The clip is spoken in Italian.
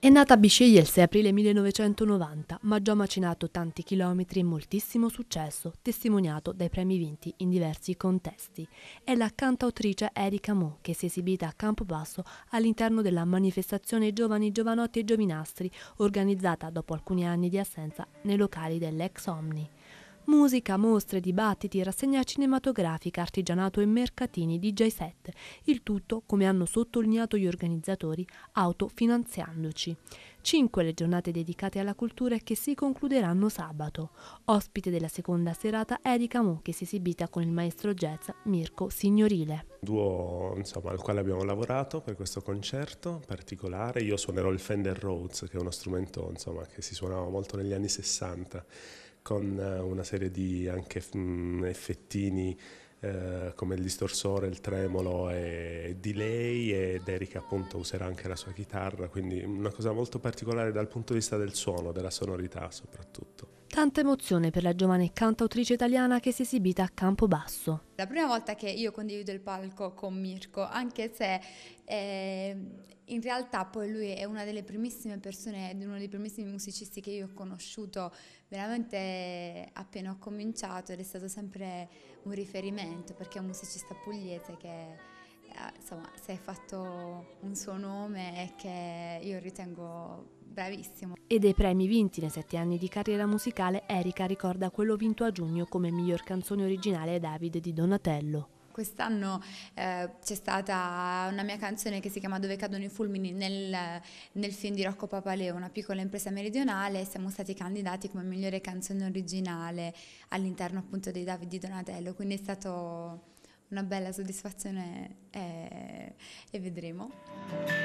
È nata a Bisceglie il 6 aprile 1990, ma ha già macinato tanti chilometri e moltissimo successo, testimoniato dai premi vinti in diversi contesti. È la cantautrice Erika Mo che si è esibita a Campobasso all'interno della manifestazione Giovani, Giovanotti e Giovinastri, organizzata dopo alcuni anni di assenza nei locali dell'ex Omni musica, mostre, dibattiti, rassegna cinematografica, artigianato e mercatini, DJ set. Il tutto, come hanno sottolineato gli organizzatori, autofinanziandoci. Cinque le giornate dedicate alla cultura che si concluderanno sabato. Ospite della seconda serata Erika Mo che si è esibita con il maestro jazz Mirko Signorile. Duo insomma, al quale abbiamo lavorato per questo concerto particolare. Io suonerò il Fender Rhodes che è uno strumento insomma, che si suonava molto negli anni 60 con eh, una serie di anche mm, effettini eh, come il distorsore, il tremolo e delay ed Eric appunto userà anche la sua chitarra, quindi una cosa molto particolare dal punto di vista del suono, della sonorità soprattutto. Tanta emozione per la giovane cantautrice italiana che si è esibita a Campobasso. La prima volta che io condivido il palco con Mirko, anche se eh, in realtà poi lui è una delle primissime persone, uno dei primissimi musicisti che io ho conosciuto veramente appena ho cominciato ed è stato sempre un riferimento perché è un musicista pugliese che eh, insomma si è fatto un suo nome e che io ritengo bravissimo. E dei premi vinti nei sette anni di carriera musicale, Erika ricorda quello vinto a giugno come miglior canzone originale Davide di Donatello. Quest'anno eh, c'è stata una mia canzone che si chiama Dove cadono i fulmini nel, nel film di Rocco Papaleo, una piccola impresa meridionale, siamo stati candidati come migliore canzone originale all'interno appunto dei David di Donatello, quindi è stata una bella soddisfazione e, eh, e vedremo.